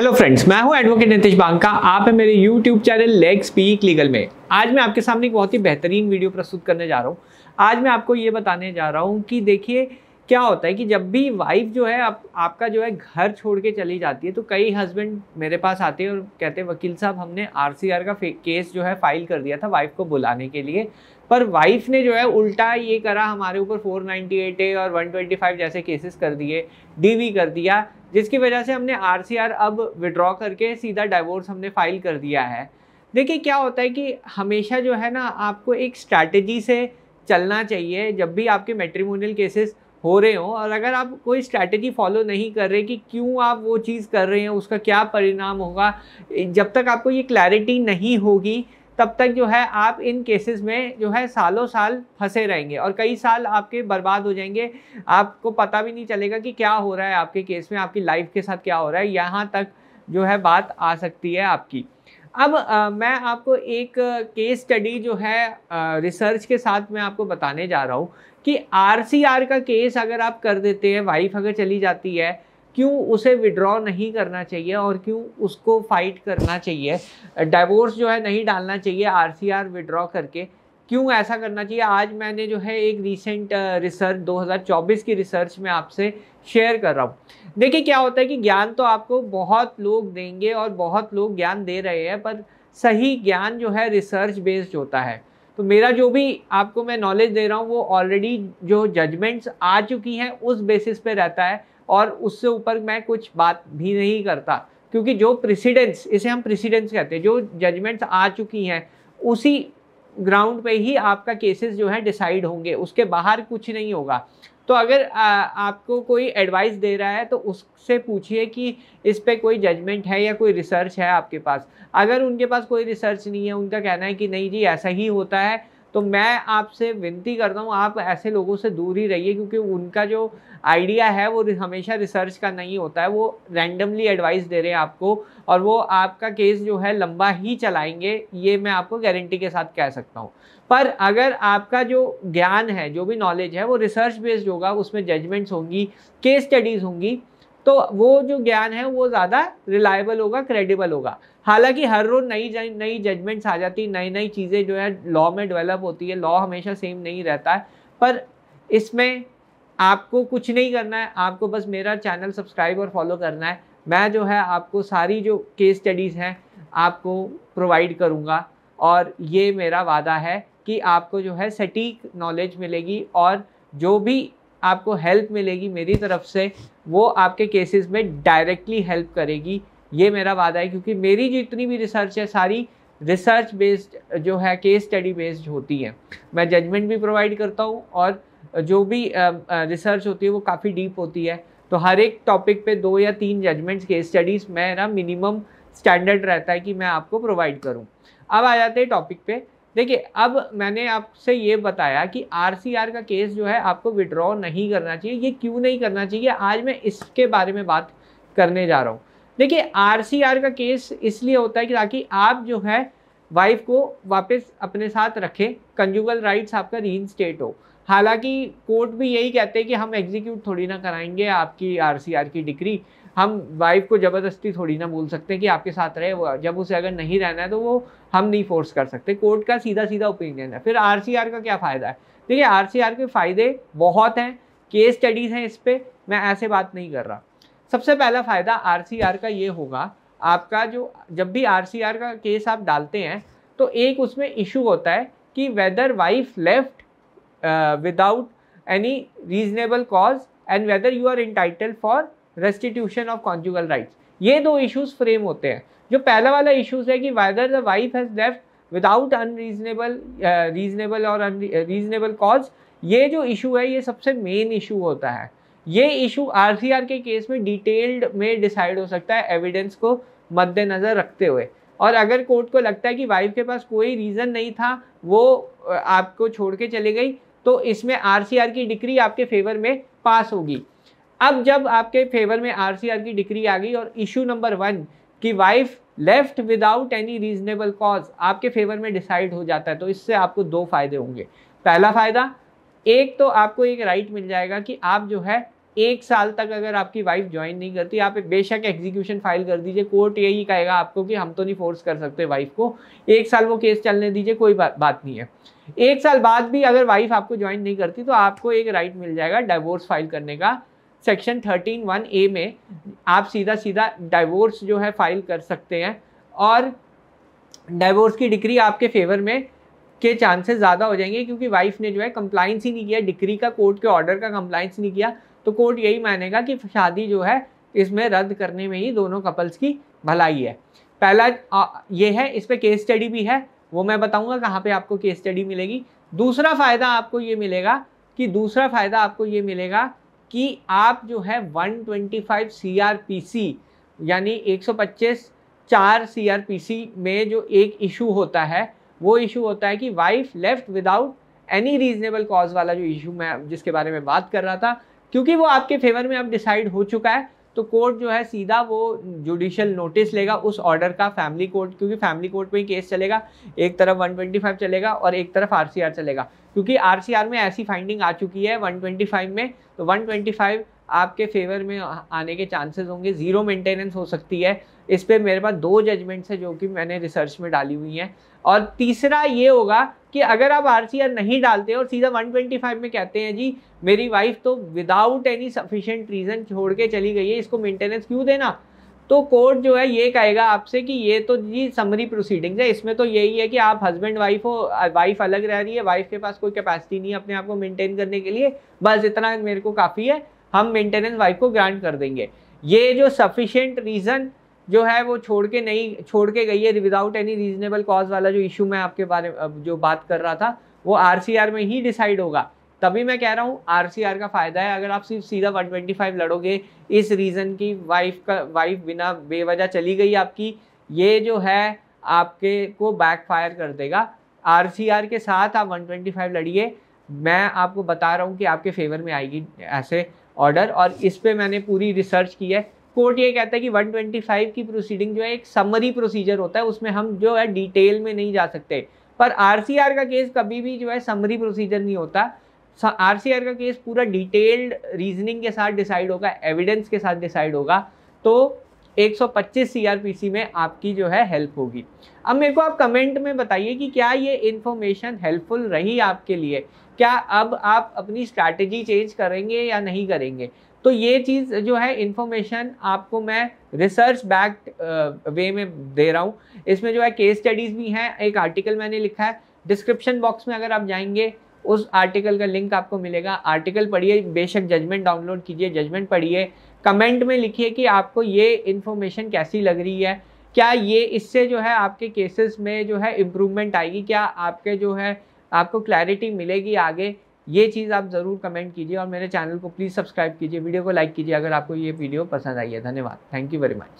hello friends मैं हूं advocate Nitish Banka आप है मेरे YouTube channel leg speak legal में आज मैं आपके सामने एक बहुत ही बेहतरीन वीडियो प्रस्तुत करने जा रहा हूं आज मैं आपको ये बताने जा रहा हूं कि देखिए क्या होता है कि जब भी वाइफ जो है आप, आपका जो है घर छोड़ के चली जाती है तो कई हस्बैंड मेरे पास आते हैं और कहते हैं वकील साहब हमने आरसीआर का केस जो है फाइल कर दिया था वाइफ को बुलाने के लिए पर वाइफ ने जो है उल्टा ये करा हमारे ऊपर 498 ए और 125 जैसे केसेस कर दिए डीवी कर दिया जिसकी वजह से हमने आर अब विड्रॉ करके सीधा डाइवोर्स हमने फाइल कर दिया है देखिए क्या होता है कि हमेशा जो है ना आपको एक स्ट्रैटेजी से चलना चाहिए जब भी आपके मेट्रीमोनियल केसेस हो रहे हो और अगर आप कोई स्ट्रैटेजी फॉलो नहीं कर रहे कि क्यों आप वो चीज़ कर रहे हैं उसका क्या परिणाम होगा जब तक आपको ये क्लैरिटी नहीं होगी तब तक जो है आप इन केसेस में जो है सालों साल फंसे रहेंगे और कई साल आपके बर्बाद हो जाएंगे आपको पता भी नहीं चलेगा कि क्या हो रहा है आपके केस में आपकी लाइफ के साथ क्या हो रहा है यहाँ तक जो है बात आ सकती है आपकी अब आ, मैं आपको एक केस स्टडी जो है आ, रिसर्च के साथ मैं आपको बताने जा रहा हूँ कि आरसीआर का केस अगर आप कर देते हैं वाइफ अगर चली जाती है क्यों उसे विड्रॉ नहीं करना चाहिए और क्यों उसको फाइट करना चाहिए डाइवोर्स जो है नहीं डालना चाहिए आरसीआर विड्रॉ करके क्यों ऐसा करना चाहिए आज मैंने जो है एक रिसेंट रिसर्च 2024 की रिसर्च में आपसे शेयर कर रहा हूँ देखिए क्या होता है कि ज्ञान तो आपको बहुत लोग देंगे और बहुत लोग ज्ञान दे रहे हैं पर सही ज्ञान जो है रिसर्च बेस्ड होता है तो मेरा जो भी आपको मैं नॉलेज दे रहा हूँ वो ऑलरेडी जो जजमेंट्स आ चुकी हैं उस बेसिस पे रहता है और उससे ऊपर मैं कुछ बात भी नहीं करता क्योंकि जो प्रेसिडेंस इसे हम प्रेसिडेंस कहते हैं जो जजमेंट्स आ चुकी हैं उसी ग्राउंड पे ही आपका केसेस जो है डिसाइड होंगे उसके बाहर कुछ नहीं होगा तो अगर आ, आपको कोई एडवाइस दे रहा है तो उससे पूछिए कि इस पर कोई जजमेंट है या कोई रिसर्च है आपके पास अगर उनके पास कोई रिसर्च नहीं है उनका कहना है कि नहीं जी ऐसा ही होता है तो मैं आपसे विनती करता हूँ आप ऐसे लोगों से दूर ही रहिए क्योंकि उनका जो आइडिया है वो हमेशा रिसर्च का नहीं होता है वो रैंडमली एडवाइस दे रहे हैं आपको और वो आपका केस जो है लंबा ही चलाएंगे ये मैं आपको गारंटी के साथ कह सकता हूँ पर अगर आपका जो ज्ञान है जो भी नॉलेज है वो रिसर्च बेस्ड होगा उसमें जजमेंट्स होंगी केस स्टडीज़ होंगी तो वो जो ज्ञान है वो ज़्यादा रिलायबल होगा क्रेडिबल होगा हालांकि हर रोज़ नई नई जजमेंट्स आ जाती नई नई चीज़ें जो है लॉ में डेवलप होती है लॉ हमेशा सेम नहीं रहता है पर इसमें आपको कुछ नहीं करना है आपको बस मेरा चैनल सब्सक्राइब और फॉलो करना है मैं जो है आपको सारी जो केस स्टडीज़ हैं आपको प्रोवाइड करूँगा और ये मेरा वादा है कि आपको जो है सटीक नॉलेज मिलेगी और जो भी आपको हेल्प मिलेगी मेरी तरफ से वो आपके केसेस में डायरेक्टली हेल्प करेगी ये मेरा वादा है क्योंकि मेरी जितनी भी रिसर्च है सारी रिसर्च बेस्ड जो है केस स्टडी बेस्ड होती है मैं जजमेंट भी प्रोवाइड करता हूँ और जो भी रिसर्च होती है वो काफ़ी डीप होती है तो हर एक टॉपिक पे दो या तीन जजमेंट्स केस स्टडीज़ मेरा मिनिमम स्टैंडर्ड रहता है कि मैं आपको प्रोवाइड करूँ अब आ जाते हैं टॉपिक पे देखिए अब मैंने आपसे ये बताया कि आरसीआर का केस जो है आपको विड्रॉ नहीं करना चाहिए ये क्यों नहीं करना चाहिए आज मैं इसके बारे में बात करने जा रहा हूँ देखिए आरसीआर का केस इसलिए होता है कि ताकि आप जो है वाइफ को वापस अपने साथ रखें कंजुगल राइट्स आपका रीन स्टेट हो हालांकि कोर्ट भी यही कहते हैं कि हम एग्जीक्यूट थोड़ी ना कराएंगे आपकी आर की डिग्री हम वाइफ को ज़बरदस्ती थोड़ी ना बोल सकते हैं कि आपके साथ रहे वो जब उसे अगर नहीं रहना है तो वो हम नहीं फोर्स कर सकते कोर्ट का सीधा सीधा ओपिनियन है फिर आर का क्या फ़ायदा है देखिए आर के फ़ायदे बहुत हैं केस स्टडीज़ हैं इस पर मैं ऐसे बात नहीं कर रहा सबसे पहला फ़ायदा आर का ये होगा आपका जो जब भी आर का केस आप डालते हैं तो एक उसमें इशू होता है कि whether wife left without any reasonable cause and whether you are entitle for restitution of conjugal rights ये दो इश्यूज फ्रेम होते हैं जो पहला वाला इशूज है कि whether the wife has left without unreasonable reasonable और रीजनेबल कॉज ये जो इशू है ये सबसे मेन इशू होता है ये इशू आरसीआर के केस में डिटेल्ड में डिसाइड हो सकता है एविडेंस को मद्देनज़र रखते हुए और अगर कोर्ट को लगता है कि वाइफ के पास कोई रीज़न नहीं था वो uh, आपको छोड़ के चले गई तो इसमें आरसीआर की डिक्री आपके फेवर में पास होगी अब जब आपके फेवर में आरसीआर की डिग्री आ गई और इशू नंबर वन की wife left without any reasonable cause आपके फेवर में डिसाइड हो जाता है तो इससे आपको दो फायदे होंगे पहला फायदा एक तो आपको एक राइट मिल जाएगा कि आप जो है एक साल तक अगर आपकी वाइफ ज्वाइन नहीं करती आप बेशक एग्जीक्यूशन फाइल कर दीजिए कोर्ट यही कहेगा आपको कि हम तो नहीं फोर्स कर सकते वाइफ को एक साल वो केस चलने दीजिए कोई बा, बात नहीं है एक साल बाद भी अगर वाइफ आपको ज्वाइन नहीं करती तो आपको एक राइट मिल जाएगा डाइवोर्स फाइल करने का सेक्शन थर्टीन वन ए में आप सीधा सीधा डाइवोर्स जो है फाइल कर सकते हैं और डाइवोर्स की डिग्री आपके फेवर में के चांसेस ज़्यादा हो जाएंगे क्योंकि वाइफ ने जो है कंप्लाइंस ही नहीं किया डिग्री का कोर्ट के ऑर्डर का कंप्लाइंस नहीं किया तो कोर्ट यही मानेगा कि शादी जो है इसमें रद्द करने में ही दोनों कपल्स की भलाई है पहला ये है इस पर केस स्टडी भी है वो मैं बताऊंगा कहाँ पे आपको केस स्टडी मिलेगी दूसरा फ़ायदा आपको ये मिलेगा कि दूसरा फ़ायदा आपको ये मिलेगा कि आप जो है 125 ट्वेंटी फाइव यानी 125 चार सी में जो एक इशू होता है वो इशू होता है कि wife left without any reasonable cause वाला जो इशू मैं जिसके बारे में बात कर रहा था क्योंकि वो आपके फेवर में अब डिसाइड हो चुका है तो कोर्ट जो है सीधा वो जुडिशल नोटिस लेगा उस ऑर्डर का फैमिली कोर्ट क्योंकि फैमिली कोर्ट में ही केस चलेगा एक तरफ 125 चलेगा और एक तरफ आरसीआर चलेगा क्योंकि आरसीआर में ऐसी फाइंडिंग आ चुकी है 125 में तो 125 आपके फेवर में आने के चांसेस होंगे ज़ीरो मेंटेनेंस हो सकती है इस पर मेरे पास दो जजमेंट्स है जो कि मैंने रिसर्च में डाली हुई हैं और तीसरा ये होगा कि अगर आप आर नहीं डालते और सीधा 125 में कहते हैं जी मेरी वाइफ तो विदाउट एनी सफिशेंट रीज़न छोड़ के चली गई है इसको मेंटेनेंस क्यों देना तो कोर्ट जो है ये कहेगा आपसे कि ये तो जी समरी प्रोसीडिंग है इसमें तो यही है कि आप हस्बैंड वाइफ हो वाइफ अलग रह रही है वाइफ के पास कोई कैपेसिटी नहीं है अपने आप को मेंटेन करने के लिए बस इतना मेरे को काफ़ी है हम मेंटेनेंस वाइफ को ग्रांट कर देंगे ये जो सफिशेंट रीज़न जो है वो छोड़ के नहीं छोड़ के गई है विदाउट एनी रीजनेबल कॉज वाला जो इशू मैं आपके बारे जो बात कर रहा था वो आर में ही डिसाइड होगा तभी मैं कह रहा हूँ आर का फ़ायदा है अगर आप सिर्फ सीधा 125 लड़ोगे इस रीज़न की वाइफ का वाइफ बिना बेवजह चली गई आपकी ये जो है आपके को बैकफायर कर देगा आर के साथ आप 125 लड़िए मैं आपको बता रहा हूँ कि आपके फेवर में आएगी ऐसे ऑर्डर और इस पर मैंने पूरी रिसर्च की है कोर्ट ये कहता है कि 125 की प्रोसीडिंग जो है एक समरी प्रोसीजर होता है उसमें हम जो है डिटेल में नहीं जा सकते पर आरसीआर का केस कभी भी जो है समरी प्रोसीजर नहीं होता आरसीआर का केस पूरा डिटेल्ड रीजनिंग के साथ डिसाइड होगा एविडेंस के साथ डिसाइड होगा तो 125 सीआरपीसी में आपकी जो है हेल्प होगी अब मेरे को आप कमेंट में बताइए कि क्या ये इन्फॉर्मेशन हेल्पफुल रही आपके लिए क्या अब आप अपनी स्ट्रैटेजी चेंज करेंगे या नहीं करेंगे तो ये चीज़ जो है इन्फॉर्मेशन आपको मैं रिसर्च बैक्ड वे में दे रहा हूँ इसमें जो है केस स्टडीज़ भी हैं एक आर्टिकल मैंने लिखा है डिस्क्रिप्शन बॉक्स में अगर आप जाएंगे उस आर्टिकल का लिंक आपको मिलेगा आर्टिकल पढ़िए बेशक जजमेंट डाउनलोड कीजिए जजमेंट पढ़िए कमेंट में लिखिए कि आपको ये इन्फॉर्मेशन कैसी लग रही है क्या ये इससे जो है आपके केसेस में जो है इम्प्रूवमेंट आएगी क्या आपके जो है आपको क्लैरिटी मिलेगी आगे ये चीज़ आप ज़रूर कमेंट कीजिए और मेरे चैनल को प्लीज़ सब्सक्राइब कीजिए वीडियो को लाइक कीजिए अगर आपको ये वीडियो पसंद आई है धन्यवाद थैंक यू वेरी मच